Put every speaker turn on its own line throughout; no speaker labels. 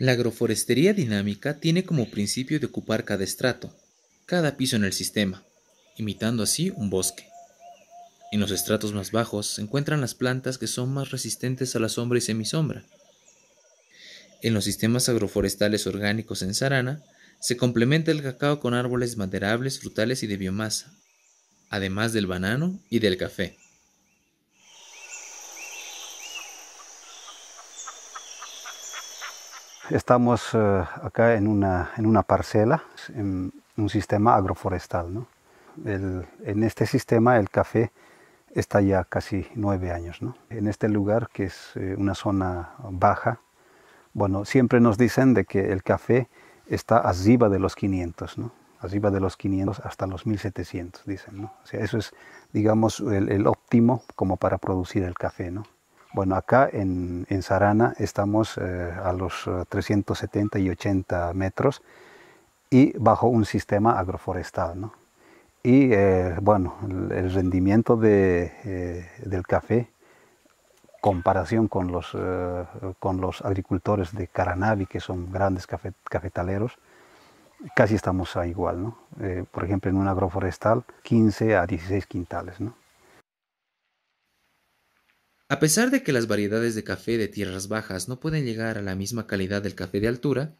La agroforestería dinámica tiene como principio de ocupar cada estrato, cada piso en el sistema, imitando así un bosque. En los estratos más bajos se encuentran las plantas que son más resistentes a la sombra y semisombra. En los sistemas agroforestales orgánicos en Sarana, se complementa el cacao con árboles maderables, frutales y de biomasa, además del banano y del café.
Estamos eh, acá en una, en una, parcela, en un sistema agroforestal. ¿no? en este sistema el café está ya casi nueve años. ¿no? En este lugar, que es eh, una zona baja, bueno, siempre nos dicen de que el café está arriba de los 500, ¿no? arriba de los 500 hasta los 1700, dicen. ¿no? O sea, eso es, digamos, el, el óptimo como para producir el café. ¿no? Bueno, acá en, Sarana estamos eh, a los 370 eh, y 80 metros y bajo un sistema agroforestal. ¿no? Y eh, bueno, el rendimiento del café, comparación con los, con los agricultores de Caranavi, que son grandes cafetaleros, casi estamos a igual. ¿no? por ejemplo, en un agroforestal, 15 a 16 quintales. ¿no?
A pesar de que las variedades de café de tierras bajas no pueden llegar a la misma calidad del café de altura,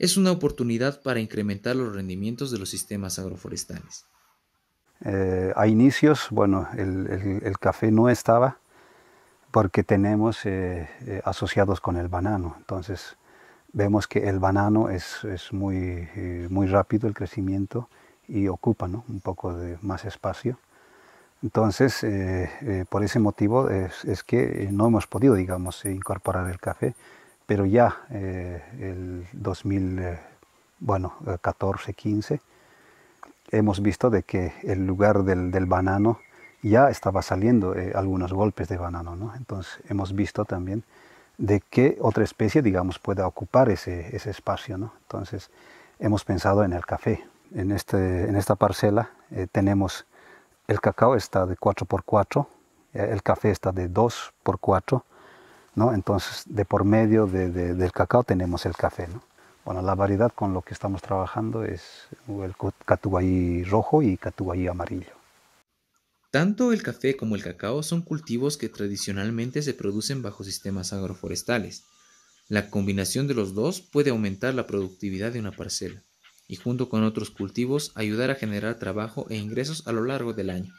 es una oportunidad para incrementar los rendimientos de los sistemas agroforestales.
Eh, a inicios, bueno, el, café no estaba porque tenemos eh, eh, asociados con el banano. Entonces, vemos que el banano es, muy, rápido el crecimiento y ocupa un poco de más espacio. Entonces, eh, eh, por ese motivo es, que eh, no hemos podido, digamos, incorporar el café, pero ya eh, el 2014-15 hemos visto de que el lugar del, banano ya estaba saliendo algunos golpes de banano, ¿no? Entonces, hemos visto también de qué otra especie, digamos, pueda ocupar ese, espacio, ¿no? Entonces, hemos pensado en el café. En, este, en esta parcela tenemos el cacao está de 4x4, eh, el café está de 2x4, 4 Entonces, de por medio del cacao tenemos el café, ¿no? Bueno, la variedad con lo que estamos trabajando es el catuguayí rojo y catuguayí amarillo. Tanto
el café como el cacao son cultivos que tradicionalmente se producen bajo sistemas agroforestales. La combinación de los dos puede aumentar la productividad de una parcela y junto con otros cultivos ayudar a generar trabajo e ingresos a lo largo del año.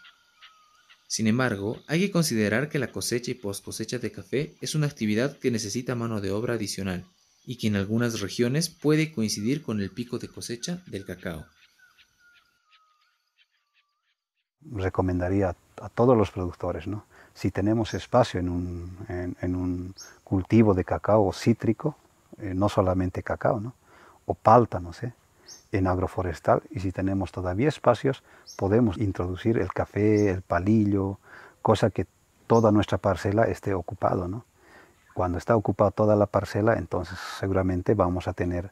Sin embargo, hay que considerar que la cosecha y post de café es una actividad que necesita mano de obra adicional y que en algunas regiones puede coincidir con el pico de cosecha del cacao.
Recomendaría a todos los productores, si tenemos espacio en un, cultivo de cacao cítrico, eh, no solamente cacao, o pálta, no sé, ¿eh? en agroforestal y si tenemos todavía espacios podemos introducir el café, el palillo, cosa que toda nuestra parcela esté ocupado. ¿no? Cuando está ocupada toda la parcela, entonces seguramente vamos a tener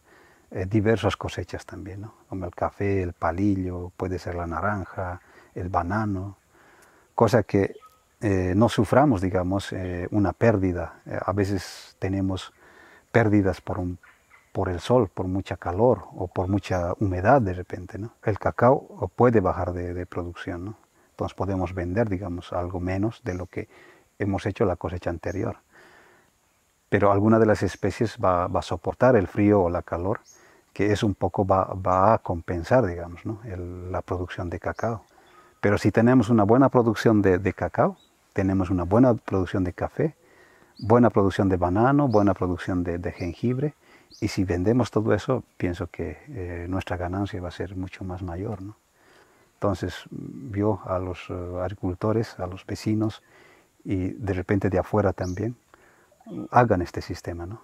eh, diversas cosechas también, como el café, el palillo, puede ser la naranja, el banano, cosa que eh, no suframos, digamos, eh, una pérdida. a veces tenemos pérdidas por un por el sol, por mucha calor o por mucha humedad de repente. ¿no? El cacao puede bajar de, producción, ¿no? entonces podemos vender, digamos, algo menos de lo que hemos hecho la cosecha anterior. Pero alguna de las especies va, a soportar el frío o la calor, que es un poco va, a compensar, digamos, la producción de cacao. Pero si tenemos una buena producción de, cacao, tenemos una buena producción de café, buena producción de banano, buena producción de, de jengibre, y si vendemos todo eso, pienso que eh, nuestra ganancia va a ser mucho más mayor. ¿no? Entonces vio a los eh, agricultores, a los vecinos y de repente de afuera también, hagan este sistema.